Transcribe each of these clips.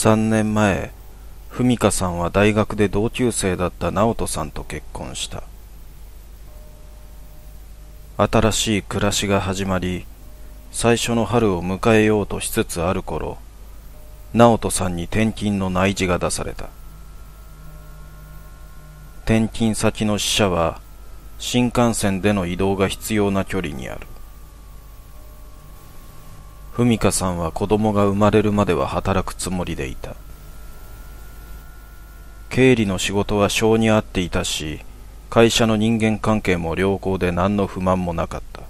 3年前文香さんは大学で同級生だった直人さんと結婚した新しい暮らしが始まり最初の春を迎えようとしつつある頃直人さんに転勤の内示が出された転勤先の死者は新幹線での移動が必要な距離にあるみかさんは子供が生まれるまでは働くつもりでいた経理の仕事は性に合っていたし会社の人間関係も良好で何の不満もなかった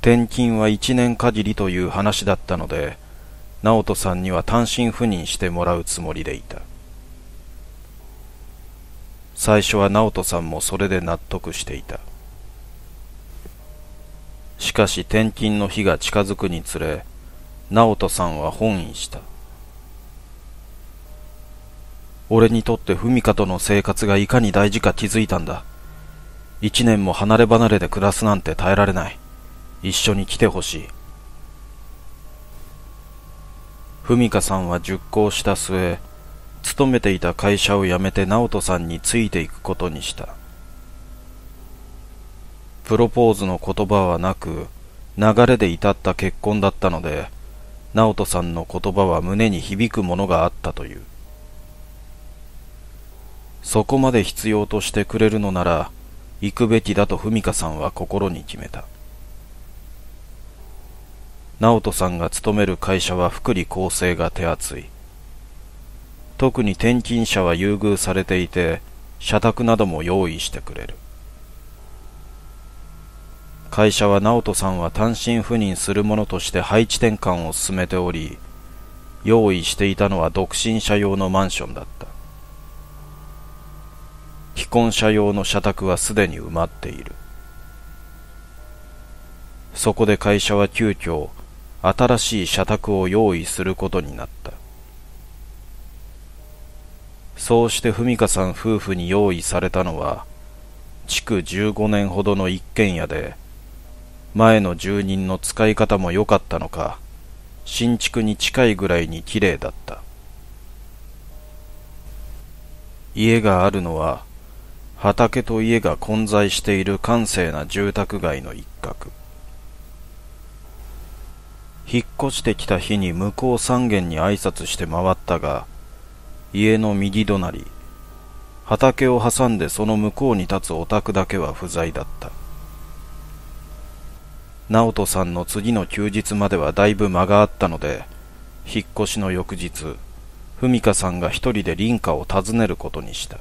転勤は1年限りという話だったので直人さんには単身赴任してもらうつもりでいた最初は直人さんもそれで納得していたしかし転勤の日が近づくにつれ直人さんは本意した俺にとって文香との生活がいかに大事か気づいたんだ一年も離れ離れで暮らすなんて耐えられない一緒に来てほしい文香さんは熟考した末勤めていた会社を辞めて直人さんについていくことにしたプロポーズの言葉はなく、流れで至った結婚だったので、直人さんの言葉は胸に響くものがあったという。そこまで必要としてくれるのなら、行くべきだと文香さんは心に決めた。直人さんが勤める会社は福利厚生が手厚い。特に転勤者は優遇されていて、社宅なども用意してくれる。会社は直人さんは単身赴任するものとして配置転換を進めており用意していたのは独身者用のマンションだった既婚者用の社宅はすでに埋まっているそこで会社は急遽新しい社宅を用意することになったそうして文香さん夫婦に用意されたのは築15年ほどの一軒家で前の住人の使い方も良かったのか、新築に近いぐらいに綺麗だった。家があるのは、畑と家が混在している閑静な住宅街の一角。引っ越してきた日に向こう三軒に挨拶して回ったが、家の右隣、畑を挟んでその向こうに立つお宅だけは不在だった。直人さんの次の休日まではだいぶ間があったので、引っ越しの翌日、文香さんが一人で凛家を訪ねることにした。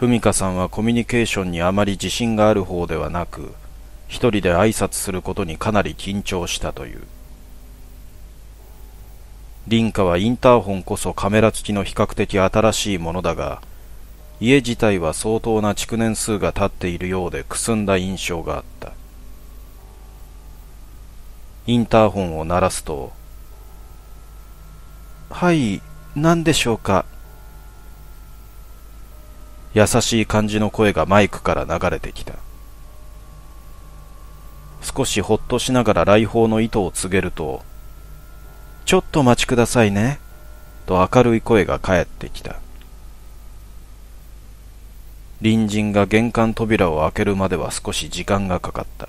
文香さんはコミュニケーションにあまり自信がある方ではなく、一人で挨拶することにかなり緊張したという。凛家はインターホンこそカメラ付きの比較的新しいものだが、家自体は相当な築年数が経っているようでくすんだ印象があったインターホンを鳴らすと「はい何でしょうか?」優しい感じの声がマイクから流れてきた少しほっとしながら来訪の意図を告げると「ちょっと待ちくださいね」と明るい声が返ってきた隣人が玄関扉を開けるまでは少し時間がかかった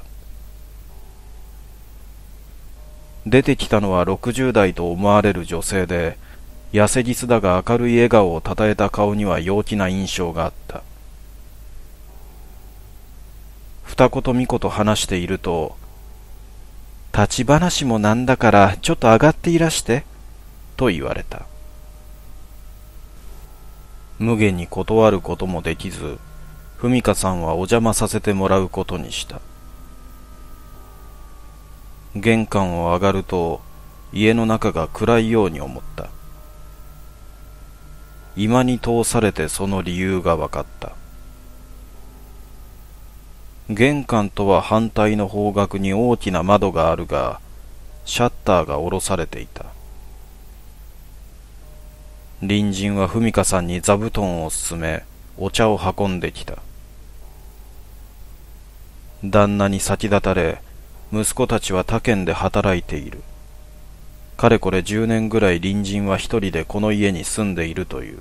出てきたのは60代と思われる女性で痩せぎすだが明るい笑顔をたたえた顔には陽気な印象があった二子と三子と話していると立ち話もなんだからちょっと上がっていらしてと言われた無限に断ることもできず文香さんはお邪魔させてもらうことにした玄関を上がると家の中が暗いように思った居間に通されてその理由が分かった玄関とは反対の方角に大きな窓があるがシャッターが下ろされていた隣人は文香さんに座布団を勧めお茶を運んできた旦那に先立たれ息子たちは他県で働いているかれこれ10年ぐらい隣人は一人でこの家に住んでいるという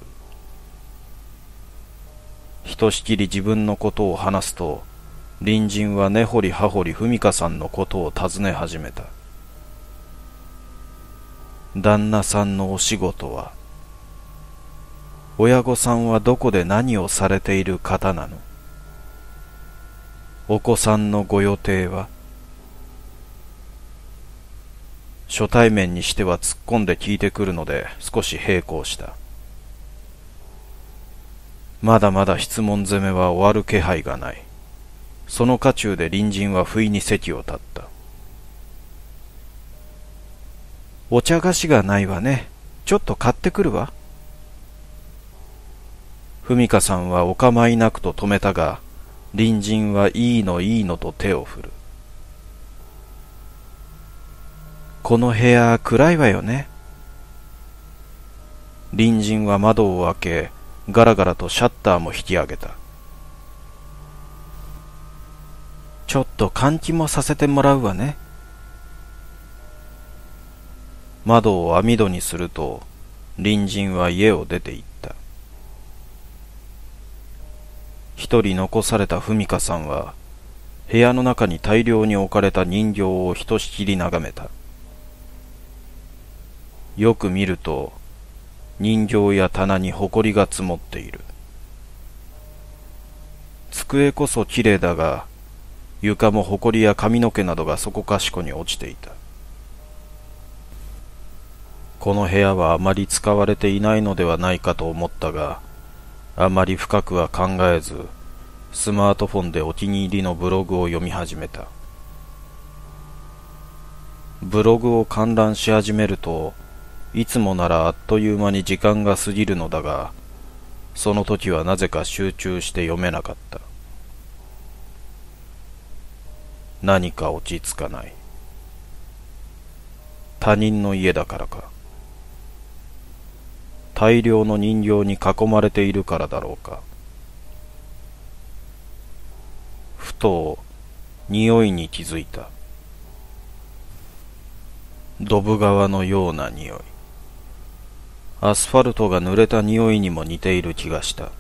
ひとしきり自分のことを話すと隣人は根掘り葉掘り文香さんのことを尋ね始めた旦那さんのお仕事は親御さんはどこで何をされている方なのお子さんのご予定は初対面にしては突っ込んで聞いてくるので少し並行したまだまだ質問攻めは終わる気配がないその渦中で隣人は不意に席を立ったお茶菓子がないわねちょっと買ってくるわ文香さんはお構いなくと止めたが隣人はいいのいいのと手を振る。この部屋暗いわよね。隣人は窓を開け、ガラガラとシャッターも引き上げた。ちょっと換気もさせてもらうわね。窓を網戸にすると、隣人は家を出て行った。一人残された文香さんは、部屋の中に大量に置かれた人形をひとしきり眺めた。よく見ると、人形や棚に埃が積もっている。机こそ綺麗だが、床も埃や髪の毛などがそこかしこに落ちていた。この部屋はあまり使われていないのではないかと思ったが、あまり深くは考えず、スマートフォンでお気に入りのブログを読み始めたブログを観覧し始めるといつもならあっという間に時間が過ぎるのだがその時はなぜか集中して読めなかった何か落ち着かない他人の家だからか大量の人形に囲まれているからだろうかふと匂いに気づいたドブ川のような匂いアスファルトが濡れた匂いにも似ている気がした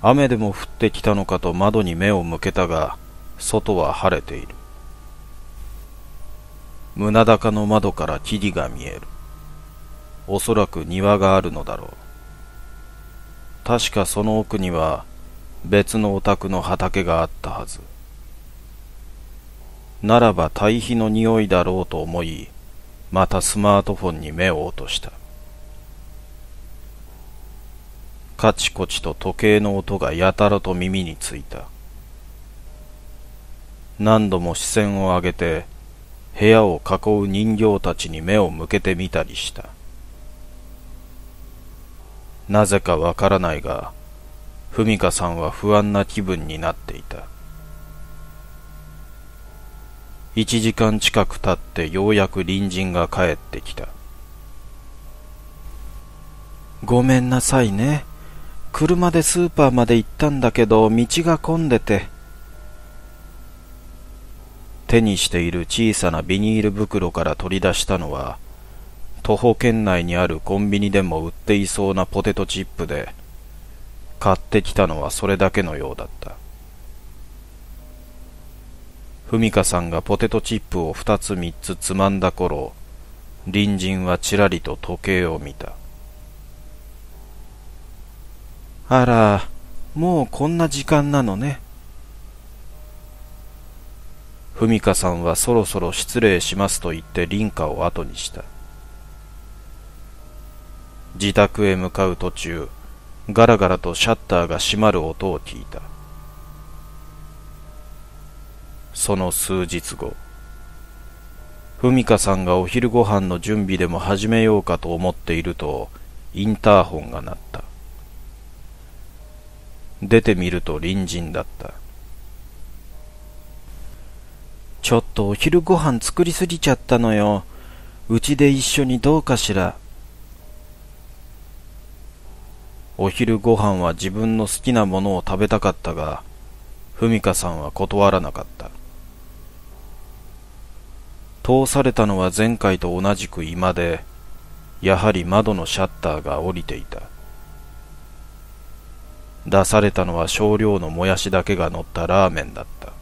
雨でも降ってきたのかと窓に目を向けたが外は晴れている胸高の窓から木々が見えるおそらく庭があるのだろう確かその奥には別のお宅の畑があったはずならば堆肥の匂いだろうと思いまたスマートフォンに目を落としたカチコチと時計の音がやたらと耳についた何度も視線を上げて部屋を囲う人形たちに目を向けてみたりしたなぜかわからないが文香さんは不安な気分になっていた。1時間近く経ってようやく隣人が帰ってきた。ごめんなさいね。車でスーパーまで行ったんだけど道が混んでて。手にしている小さなビニール袋から取り出したのは徒歩圏内にあるコンビニでも売っていそうなポテトチップで買ってきたのはそれだけのようだった文香さんがポテトチップを2つ3つつまんだ頃隣人はちらりと時計を見たあらもうこんな時間なのね文香さんはそろそろ失礼しますと言って林家を後にした自宅へ向かう途中ガラガラとシャッターが閉まる音を聞いたその数日後文香さんがお昼ご飯の準備でも始めようかと思っているとインターホンが鳴った出てみると隣人だったちょっとお昼ご飯作りすぎちゃったのようちで一緒にどうかしらお昼ご飯は自分の好きなものを食べたかったが、ふみかさんは断らなかった。通されたのは前回と同じく居間で、やはり窓のシャッターが降りていた。出されたのは少量のもやしだけが乗ったラーメンだった。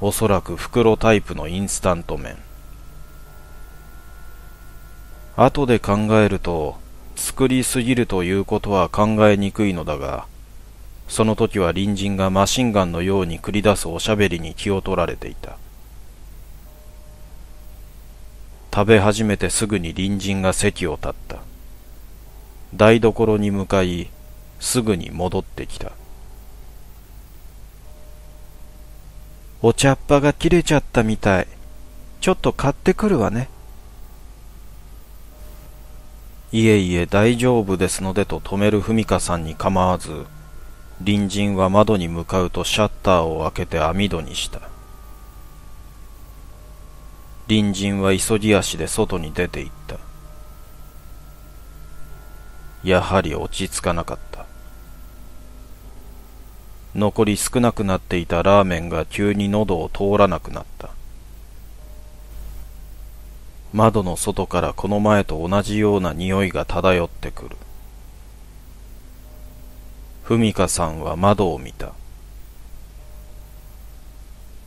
おそらく袋タイプのインスタント麺。後で考えると、作りすぎるということは考えにくいのだが、その時は隣人がマシンガンのように繰り出すおしゃべりに気を取られていた。食べ始めてすぐに隣人が席を立った。台所に向かい、すぐに戻ってきた。お茶っ葉が切れちゃったみたい。ちょっと買ってくるわね。いえいえ大丈夫ですのでと止める文香さんに構わず、隣人は窓に向かうとシャッターを開けて網戸にした。隣人は急ぎ足で外に出て行った。やはり落ち着かなかった。残り少なくなっていたラーメンが急に喉を通らなくなった。窓の外からこの前と同じような匂いが漂ってくる。ふみかさんは窓を見た。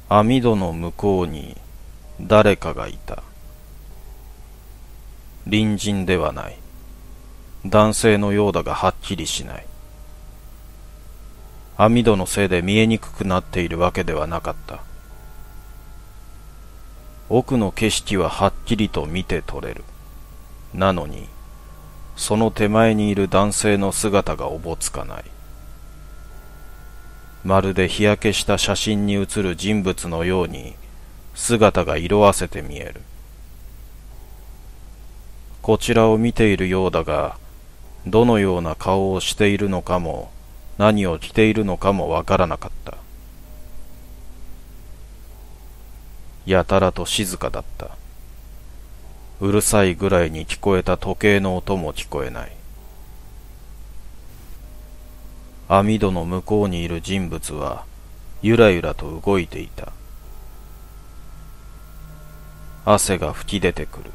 網戸の向こうに誰かがいた。隣人ではない。男性のようだがはっきりしない。網戸のせいで見えにくくなっているわけではなかった。奥の景色ははっきりと見て取れる。なのに、その手前にいる男性の姿がおぼつかない。まるで日焼けした写真に写る人物のように姿が色あせて見える。こちらを見ているようだが、どのような顔をしているのかも、何を着ているのかもわからなかった。やたらと静かだった。うるさいぐらいに聞こえた時計の音も聞こえない。網戸の向こうにいる人物は、ゆらゆらと動いていた。汗が吹き出てくる。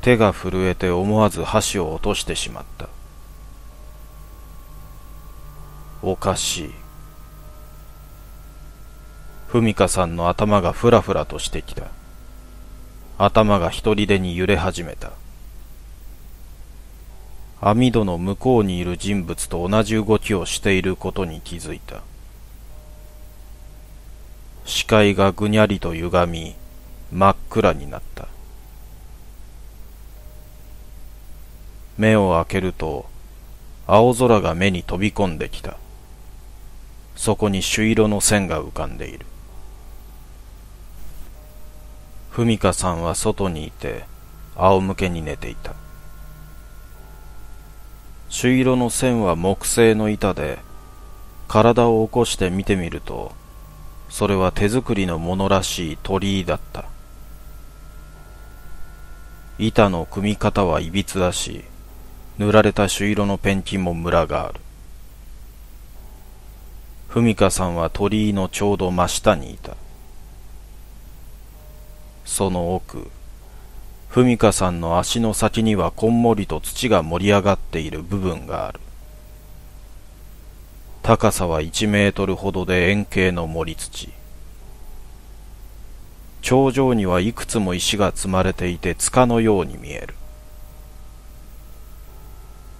手が震えて思わず箸を落としてしまった。おかしい。ふみかさんの頭がふらふらとしてきた。頭が一人でに揺れ始めた。網戸の向こうにいる人物と同じ動きをしていることに気づいた。視界がぐにゃりと歪み、真っ暗になった。目を開けると、青空が目に飛び込んできた。そこに朱色の線が浮かんでいる。文香さんは外にいて仰向けに寝ていた朱色の線は木製の板で体を起こして見てみるとそれは手作りのものらしい鳥居だった板の組み方はいびつだし塗られた朱色のペンキもムラがある文香さんは鳥居のちょうど真下にいたその奥、文香さんの足の先にはこんもりと土が盛り上がっている部分がある。高さは1メートルほどで円形の盛り土。頂上にはいくつも石が積まれていて塚のように見える。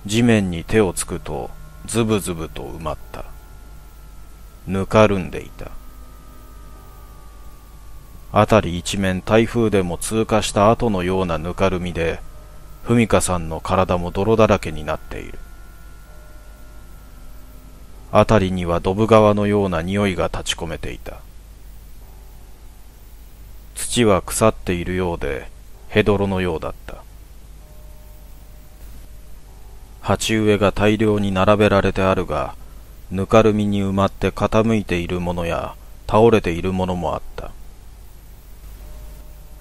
地面に手をつくとズブズブと埋まった。ぬかるんでいた。辺り一面台風でも通過した後のようなぬかるみで、文香さんの体も泥だらけになっている。辺りにはドブ川のような匂いが立ち込めていた。土は腐っているようで、ヘドロのようだった。鉢植えが大量に並べられてあるが、ぬかるみに埋まって傾いているものや倒れているものもあった。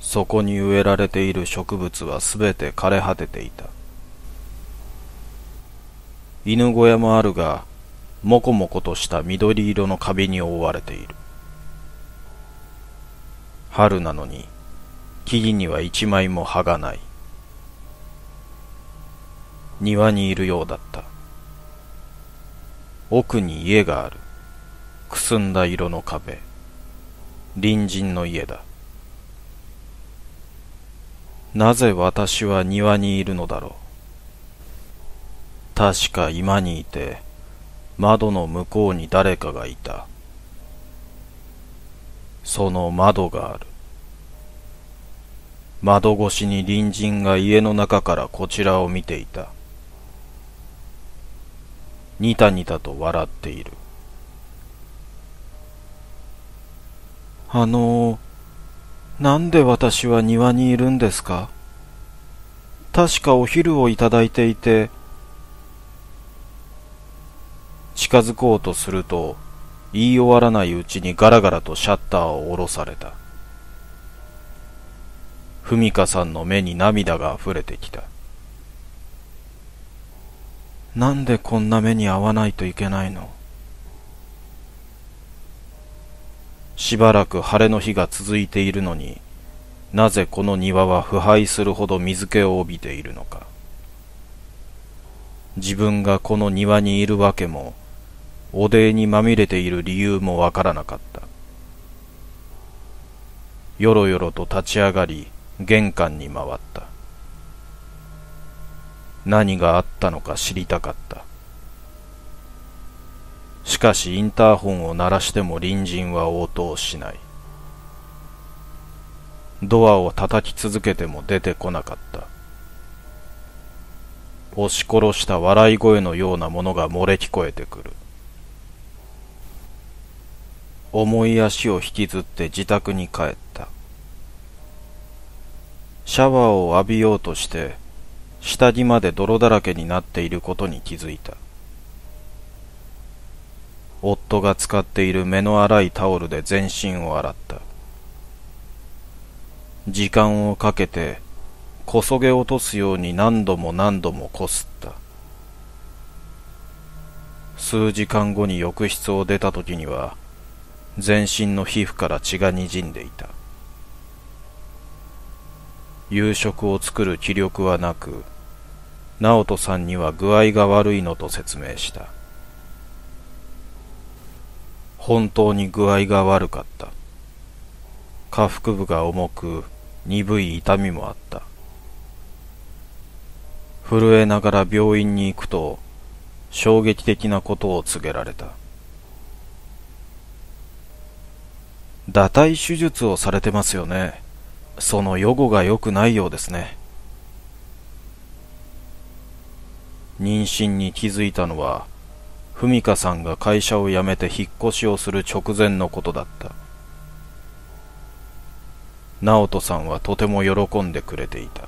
そこに植えられている植物はすべて枯れ果てていた。犬小屋もあるが、もこもことした緑色の壁に覆われている。春なのに、木々には一枚も葉がない。庭にいるようだった。奥に家がある。くすんだ色の壁。隣人の家だ。なぜ私は庭にいるのだろう確か今にいて窓の向こうに誰かがいたその窓がある窓越しに隣人が家の中からこちらを見ていたニタニタと笑っているあのー、なんで私は庭にいるんですか確かお昼をいただいていて、近づこうとすると、言い終わらないうちにガラガラとシャッターを下ろされた。文香さんの目に涙が溢れてきた。なんでこんな目に遭わないといけないのしばらく晴れの日が続いているのに、なぜこの庭は腐敗するほど水気を帯びているのか。自分がこの庭にいるわけも、お泥にまみれている理由もわからなかった。よろよろと立ち上がり、玄関に回った。何があったのか知りたかった。しかしインターホンを鳴らしても隣人は応答しないドアを叩き続けても出てこなかった押し殺した笑い声のようなものが漏れ聞こえてくる重い足を引きずって自宅に帰ったシャワーを浴びようとして下着まで泥だらけになっていることに気づいた夫が使っている目の粗いタオルで全身を洗った。時間をかけて、こそげ落とすように何度も何度もこすった。数時間後に浴室を出た時には、全身の皮膚から血がにじんでいた。夕食を作る気力はなく、直人さんには具合が悪いのと説明した。本当に具合が悪かった。下腹部が重く、鈍い痛みもあった。震えながら病院に行くと、衝撃的なことを告げられた。堕胎手術をされてますよね。その予後が良くないようですね。妊娠に気づいたのは文香さんが会社を辞めて引っ越しをする直前のことだった直人さんはとても喜んでくれていた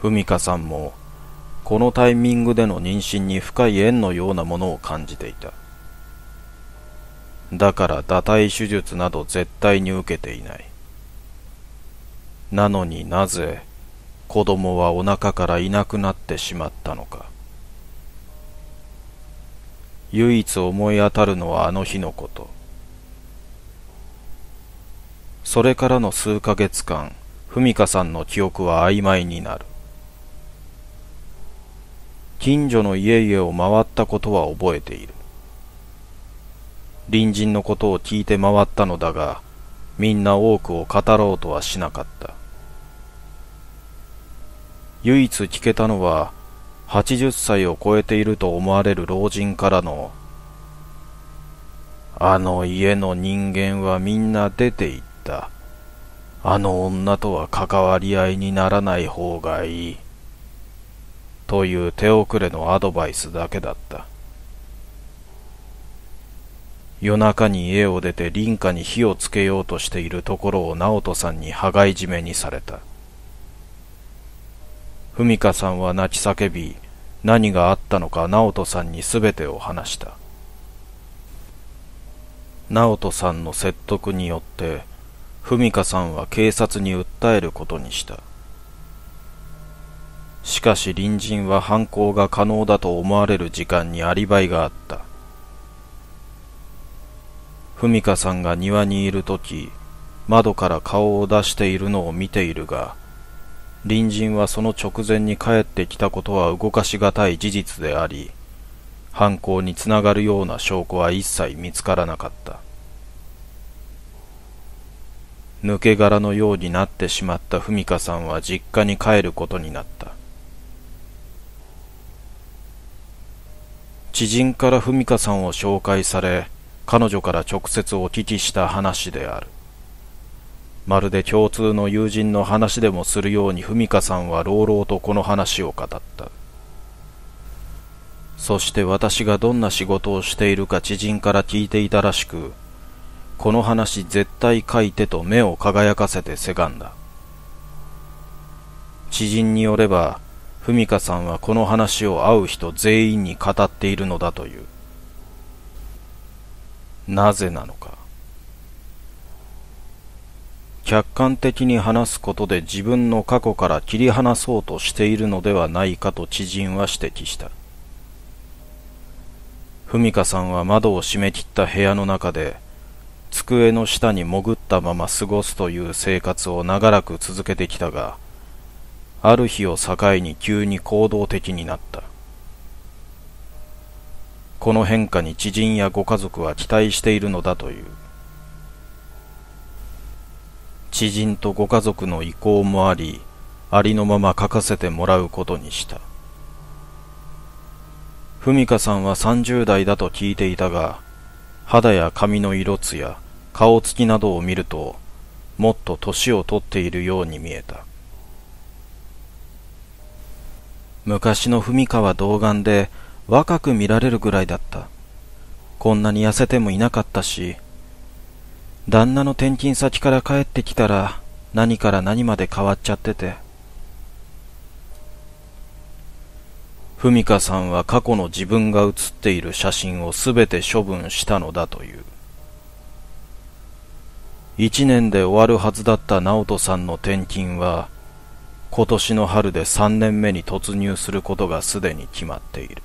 文香さんもこのタイミングでの妊娠に深い縁のようなものを感じていただから堕胎手術など絶対に受けていないなのになぜ子供はお腹からいなくなってしまったのか唯一思い当たるのはあの日のこと。それからの数ヶ月間、文香さんの記憶は曖昧になる。近所の家々を回ったことは覚えている。隣人のことを聞いて回ったのだが、みんな多くを語ろうとはしなかった。唯一聞けたのは、80歳を超えていると思われる老人からの、あの家の人間はみんな出て行った。あの女とは関わり合いにならない方がいい。という手遅れのアドバイスだけだった。夜中に家を出て林家に火をつけようとしているところを直人さんに羽交い締めにされた。文香さんは泣き叫び、何があったのか直人さんに全てを話した。直人さんの説得によって、文香さんは警察に訴えることにした。しかし隣人は犯行が可能だと思われる時間にアリバイがあった。文香さんが庭にいる時、窓から顔を出しているのを見ているが、隣人はその直前に帰ってきたことは動かしがたい事実であり犯行につながるような証拠は一切見つからなかった抜け殻のようになってしまった文香さんは実家に帰ることになった知人から文香さんを紹介され彼女から直接お聞きした話であるまるで共通の友人の話でもするように文香さんは朗々とこの話を語った。そして私がどんな仕事をしているか知人から聞いていたらしく、この話絶対書いてと目を輝かせてせがんだ。知人によれば、文香さんはこの話を会う人全員に語っているのだという。なぜなのか。客観的に話すことで自分の過去から切り離そうとしているのではないかと知人は指摘した文香さんは窓を閉め切った部屋の中で机の下に潜ったまま過ごすという生活を長らく続けてきたがある日を境に急に行動的になったこの変化に知人やご家族は期待しているのだという知人とご家族の意向もあり、ありのまま書かせてもらうことにした。文香さんは30代だと聞いていたが、肌や髪の色つや顔つきなどを見ると、もっと年をとっているように見えた。昔の文香は童顔で若く見られるぐらいだった。こんなに痩せてもいなかったし、旦那の転勤先から帰ってきたら何から何まで変わっちゃってて。ふみかさんは過去の自分が写っている写真をすべて処分したのだという。一年で終わるはずだった直人さんの転勤は、今年の春で3年目に突入することがすでに決まっている。